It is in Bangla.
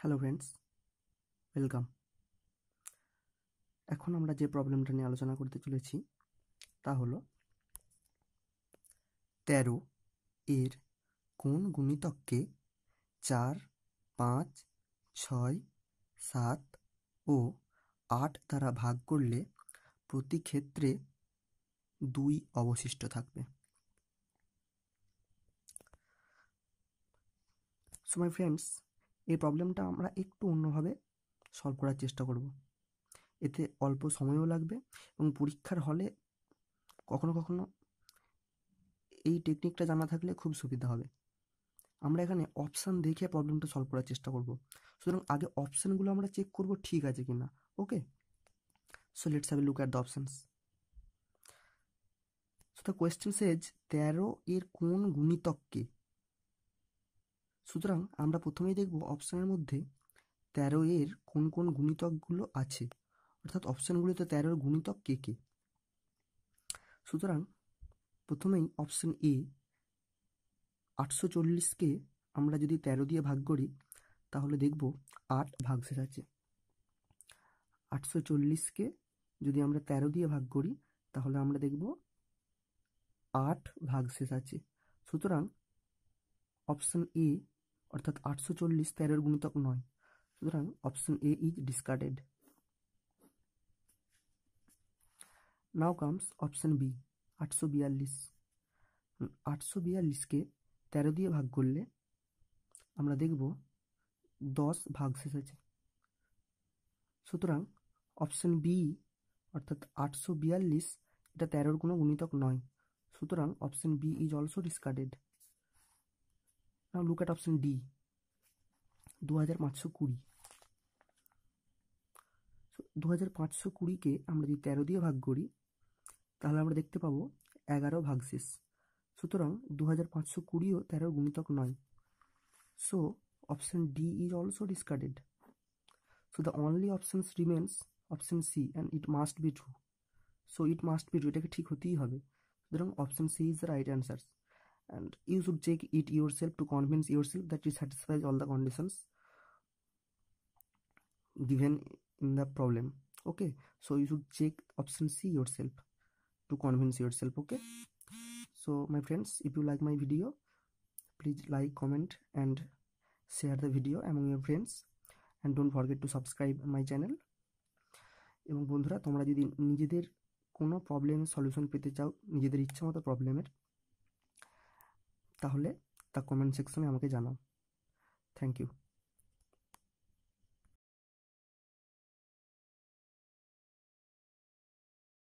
হ্যালো ফ্রেন্ডস ওয়েলকাম এখন আমরা যে প্রবলেমটা নিয়ে আলোচনা করতে চলেছি তা হলো তেরো এর কোন গুণিতককে চার পাঁচ ছয় সাত ও আট দ্বারা ভাগ করলে প্রতি ক্ষেত্রে দুই অবশিষ্ট থাকবে সো মাই ফ্রেন্ডস এই প্রবলেমটা আমরা একটু অন্যভাবে সলভ করার চেষ্টা করব এতে অল্প সময়ও লাগবে এবং পরীক্ষার হলে কখনো কখনো এই টেকনিকটা জানা থাকলে খুব সুবিধা হবে আমরা এখানে অপশান দেখে প্রবলেমটা সলভ করার চেষ্টা করব সুতরাং আগে অপশানগুলো আমরা চেক করব ঠিক আছে কি না okay so let's have a look at the options so the question says তেরো এর কোন গুণিতককে সুতরাং আমরা প্রথমেই দেখব অপশানের মধ্যে তেরো এর কোন কোন গুণিতকগুলো আছে অর্থাৎ অপশানগুলিতে তেরোর গুণিতক কে কে সুতরাং প্রথমেই অপশান এ আটশো চল্লিশকে আমরা যদি তেরো দিয়ে ভাগ করি তাহলে দেখব আট ভাগশেষ আছে আটশো চল্লিশকে যদি আমরা তেরো দিয়ে ভাগ করি তাহলে আমরা দেখব আট শেষ আছে সুতরাং অপশান এ অর্থাৎ আটশো চল্লিশ তেরোর গুণিতক নয় সুতরাং option A is discarded now comes option B আটশো বিয়াল্লিশ আটশো বিয়াল্লিশকে তেরো দিয়ে ভাগ করলে আমরা দেখব দশ ভাগ শেষেছে সুতরাং অপশন বি অর্থাৎ আটশো বিয়াল্লিশ এটা তেরোর কোনো গুণিতক নয় সুতরাং option B is also discarded Now look at option D. দু হাজার পাঁচশো কুড়ি দু হাজার পাঁচশো কুড়িকে আমরা যদি তেরো দিয়ে ভাগ করি তাহলে আমরা দেখতে পাবো এগারো ভাগশেষ সুতরাং দু হাজার পাঁচশো কুড়িও তেরোর গুণিতক নয় so option D is also discarded so the only options remains option C and it must be true so it must be true এটাকে ঠিক হতেই হবে সুতরাং option C is the right answers and you should check it yourself to convince yourself that it satisfies all the conditions given in the problem okay so you should check option c yourself to convince yourself okay so my friends if you like my video please like comment and share the video among your friends and don't forget to subscribe my channel এবং বন্ধুরা তোমরা যদি নিজেদের কোনো প্রবলেমের সলিউশন পেতে চাও নিজেদের ইচ্ছা মতো প্রবলেমের তাহলে তা কমেন্ট সেকশনে আমাকে জানাও থ্যাংক ইউ